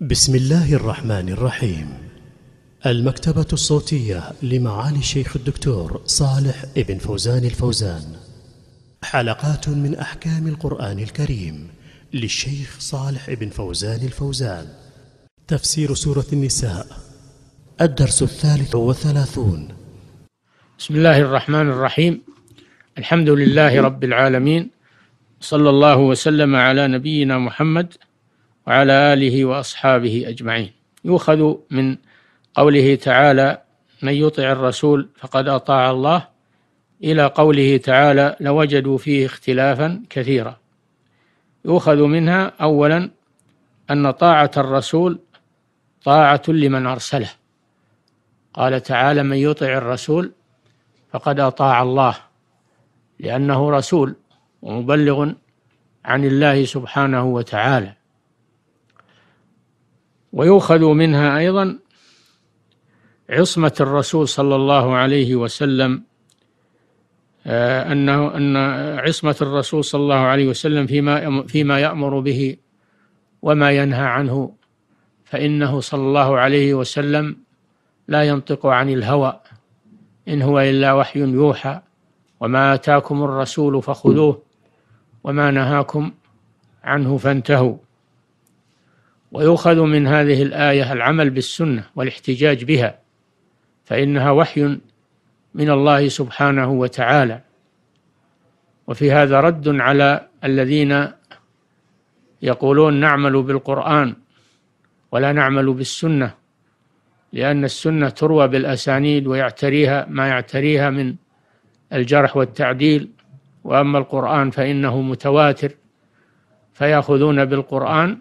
بسم الله الرحمن الرحيم المكتبة الصوتية لمعالي الشيخ الدكتور صالح ابن فوزان الفوزان حلقات من أحكام القرآن الكريم للشيخ صالح ابن فوزان الفوزان تفسير سورة النساء الدرس الثالث والثلاثون بسم الله الرحمن الرحيم الحمد لله رب العالمين صلى الله وسلم على نبينا محمد وعلى آله وأصحابه أجمعين يؤخذ من قوله تعالى من يطع الرسول فقد أطاع الله إلى قوله تعالى لوجدوا فيه اختلافا كثيرا يؤخذ منها أولا أن طاعة الرسول طاعة لمن أرسله قال تعالى من يطع الرسول فقد أطاع الله لأنه رسول ومبلغ عن الله سبحانه وتعالى ويؤخذ منها أيضا عصمة الرسول صلى الله عليه وسلم آه، أنه أن عصمة الرسول صلى الله عليه وسلم فيما فيما يأمر به وما ينهى عنه فإنه صلى الله عليه وسلم لا ينطق عن الهوى إن هو إلا وحي يوحى وما آتاكم الرسول فخذوه وما نهاكم عنه فانتهوا ويؤخذ من هذه الآية العمل بالسنة والاحتجاج بها فإنها وحي من الله سبحانه وتعالى وفي هذا رد على الذين يقولون نعمل بالقرآن ولا نعمل بالسنة لأن السنة تروى بالأسانيد ويعتريها ما يعتريها من الجرح والتعديل وأما القرآن فإنه متواتر فيأخذون بالقرآن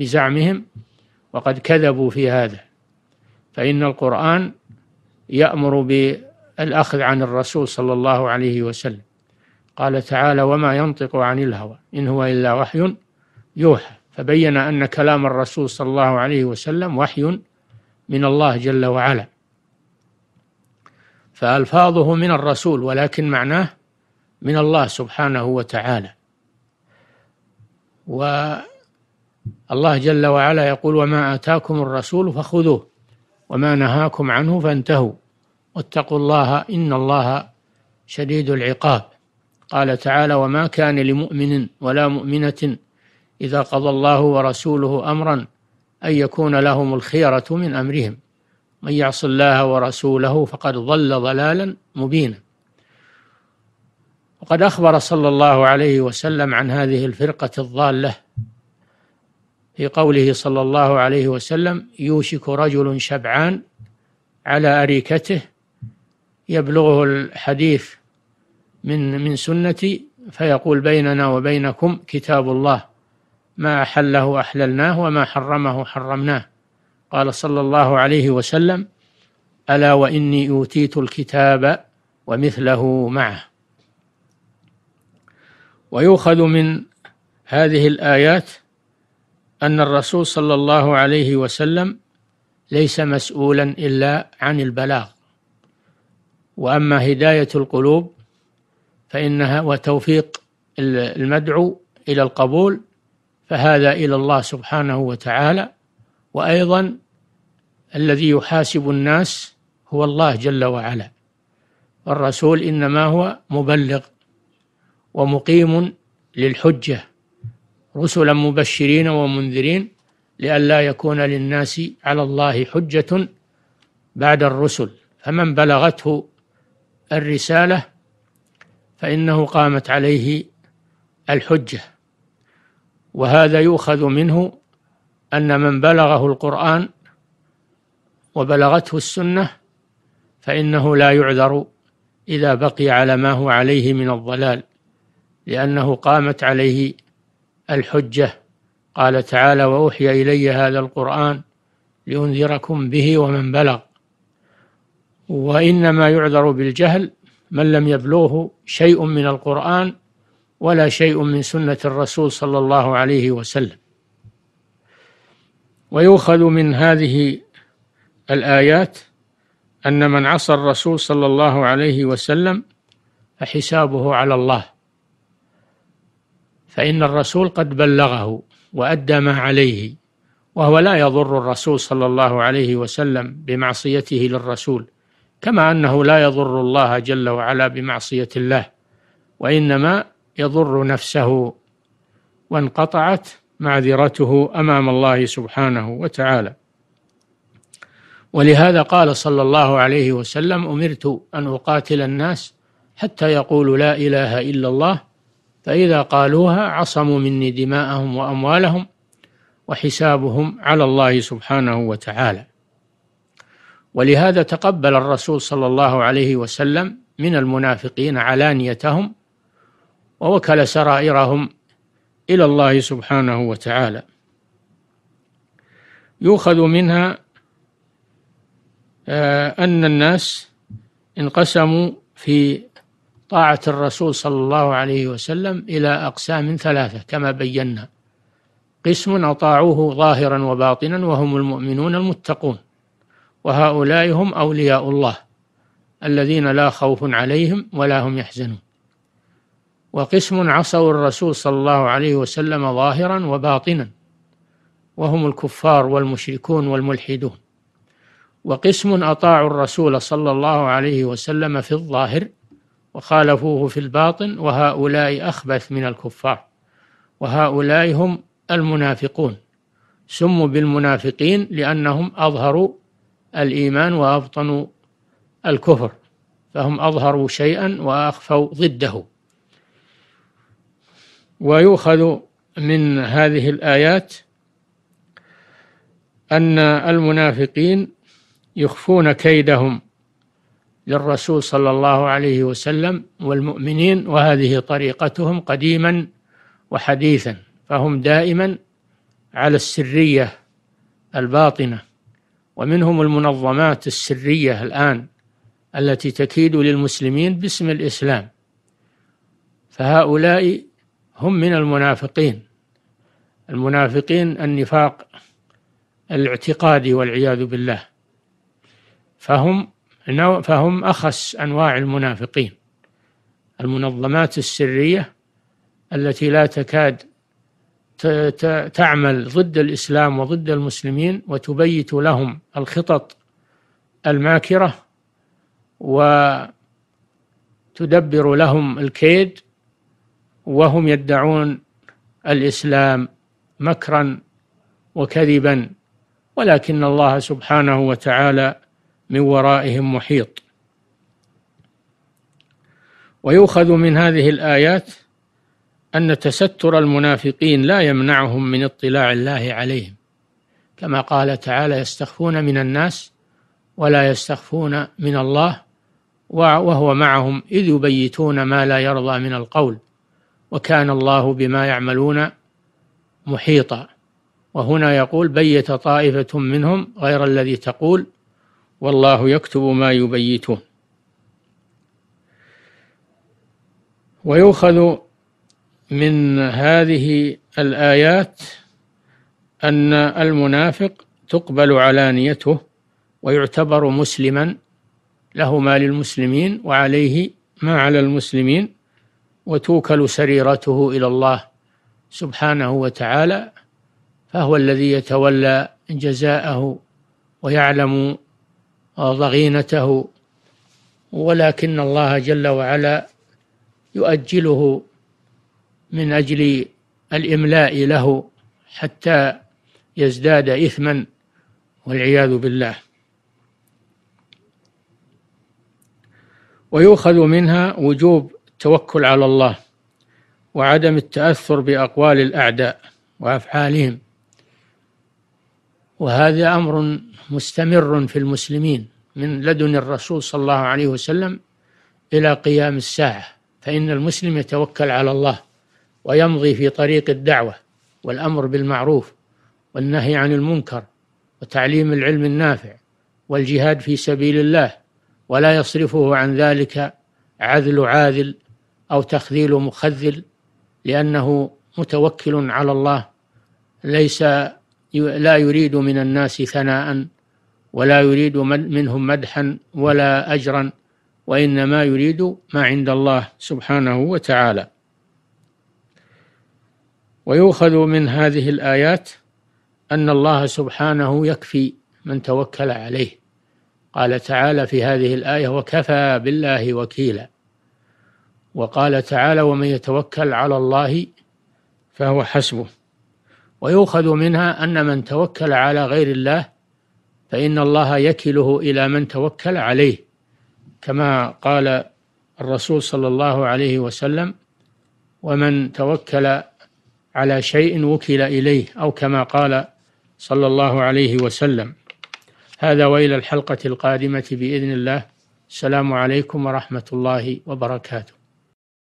بزعمهم وقد كذبوا في هذا فإن القرآن يأمر بالأخذ عن الرسول صلى الله عليه وسلم قال تعالى وما ينطق عن الهوى إن هو إلا وحي يوحى فبين أن كلام الرسول صلى الله عليه وسلم وحي من الله جل وعلا فألفاظه من الرسول ولكن معناه من الله سبحانه وتعالى و الله جل وعلا يقول وما آتاكم الرسول فخذوه وما نهاكم عنه فانتهوا واتقوا الله إن الله شديد العقاب قال تعالى وما كان لمؤمن ولا مؤمنة إذا قضى الله ورسوله أمرا أن يكون لهم الخيرة من أمرهم من يعص الله ورسوله فقد ضل ضلالا مبينا وقد أخبر صلى الله عليه وسلم عن هذه الفرقة الضالة في قوله صلى الله عليه وسلم يوشك رجل شبعان على أريكته يبلغه الحديث من من سنتي فيقول بيننا وبينكم كتاب الله ما أحله أحللناه وما حرمه حرمناه قال صلى الله عليه وسلم ألا وإني أوتيت الكتاب ومثله معه ويؤخذ من هذه الآيات أن الرسول صلى الله عليه وسلم ليس مسؤولا إلا عن البلاغ وأما هداية القلوب فإنها وتوفيق المدعو إلى القبول فهذا إلى الله سبحانه وتعالى وأيضا الذي يحاسب الناس هو الله جل وعلا والرسول إنما هو مبلغ ومقيم للحجة رسلا مبشرين ومنذرين لئلا يكون للناس على الله حجة بعد الرسل فمن بلغته الرسالة فإنه قامت عليه الحجة وهذا يؤخذ منه أن من بلغه القرآن وبلغته السنة فإنه لا يعذر إذا بقي على ما هو عليه من الضلال لأنه قامت عليه الحجة قال تعالى وأوحي إلي هذا القرآن لأنذركم به ومن بلغ وإنما يعذر بالجهل من لم يبلغه شيء من القرآن ولا شيء من سنة الرسول صلى الله عليه وسلم ويؤخذ من هذه الآيات أن من عصى الرسول صلى الله عليه وسلم فحسابه على الله فإن الرسول قد بلغه وأدى ما عليه وهو لا يضر الرسول صلى الله عليه وسلم بمعصيته للرسول كما أنه لا يضر الله جل وعلا بمعصية الله وإنما يضر نفسه وانقطعت معذرته أمام الله سبحانه وتعالى ولهذا قال صلى الله عليه وسلم أمرت أن أقاتل الناس حتى يقولوا لا إله إلا الله فإذا قالوها عصموا مني دماءهم وأموالهم وحسابهم على الله سبحانه وتعالى ولهذا تقبل الرسول صلى الله عليه وسلم من المنافقين علانيتهم ووكل سرائرهم إلى الله سبحانه وتعالى يؤخذ منها آه، أن الناس انقسموا في طاعة الرسول صلى الله عليه وسلم إلى أقسام ثلاثة كما بينا قسم أطاعوه ظاهرا وباطنا وهم المؤمنون المتقون وهؤلاء هم أولياء الله الذين لا خوف عليهم ولا هم يحزنون وقسم عصوا الرسول صلى الله عليه وسلم ظاهرا وباطنا وهم الكفار والمشركون والملحدون وقسم أطاعوا الرسول صلى الله عليه وسلم في الظاهر وخالفوه في الباطن وهؤلاء أخبث من الكفار وهؤلاء هم المنافقون سموا بالمنافقين لأنهم أظهروا الإيمان وأبطنوا الكفر فهم أظهروا شيئا وأخفوا ضده ويؤخذ من هذه الآيات أن المنافقين يخفون كيدهم للرسول صلى الله عليه وسلم والمؤمنين وهذه طريقتهم قديما وحديثا فهم دائما على السرية الباطنة ومنهم المنظمات السرية الآن التي تكيد للمسلمين باسم الإسلام فهؤلاء هم من المنافقين المنافقين النفاق الاعتقادي والعياذ بالله فهم فهم أخس أنواع المنافقين المنظمات السرية التي لا تكاد تعمل ضد الإسلام وضد المسلمين وتبيت لهم الخطط الماكرة وتدبر لهم الكيد وهم يدعون الإسلام مكرا وكذبا ولكن الله سبحانه وتعالى من ورائهم محيط ويؤخذ من هذه الآيات أن تستر المنافقين لا يمنعهم من اطلاع الله عليهم كما قال تعالى يستخفون من الناس ولا يستخفون من الله وهو معهم إذ يبيتون ما لا يرضى من القول وكان الله بما يعملون محيطا وهنا يقول بيت طائفة منهم غير الذي تقول والله يكتب ما يبيتون ويؤخذ من هذه الآيات أن المنافق تقبل علانيته ويعتبر مسلما له ما للمسلمين وعليه ما على المسلمين وتوكل سريرته إلى الله سبحانه وتعالى فهو الذي يتولى جزاءه ويعلم ضغينته ولكن الله جل وعلا يؤجله من أجل الإملاء له حتى يزداد إثما والعياذ بالله ويؤخذ منها وجوب التوكل على الله وعدم التأثر بأقوال الأعداء وأفعالهم وهذا أمر مستمر في المسلمين من لدن الرسول صلى الله عليه وسلم إلى قيام الساعة فإن المسلم يتوكل على الله ويمضي في طريق الدعوة والأمر بالمعروف والنهي عن المنكر وتعليم العلم النافع والجهاد في سبيل الله ولا يصرفه عن ذلك عذل عاذل أو تخذيل مخذل لأنه متوكل على الله ليس لا يريد من الناس ثناء ولا يريد منهم مدحا ولا أجرا وإنما يريد ما عند الله سبحانه وتعالى ويؤخذ من هذه الآيات أن الله سبحانه يكفي من توكل عليه قال تعالى في هذه الآية وكفى بالله وكيلا وقال تعالى ومن يتوكل على الله فهو حسبه ويؤخذ منها أن من توكل على غير الله فإن الله يكله إلى من توكل عليه كما قال الرسول صلى الله عليه وسلم ومن توكل على شيء وكل إليه أو كما قال صلى الله عليه وسلم هذا وإلى الحلقة القادمة بإذن الله السلام عليكم ورحمة الله وبركاته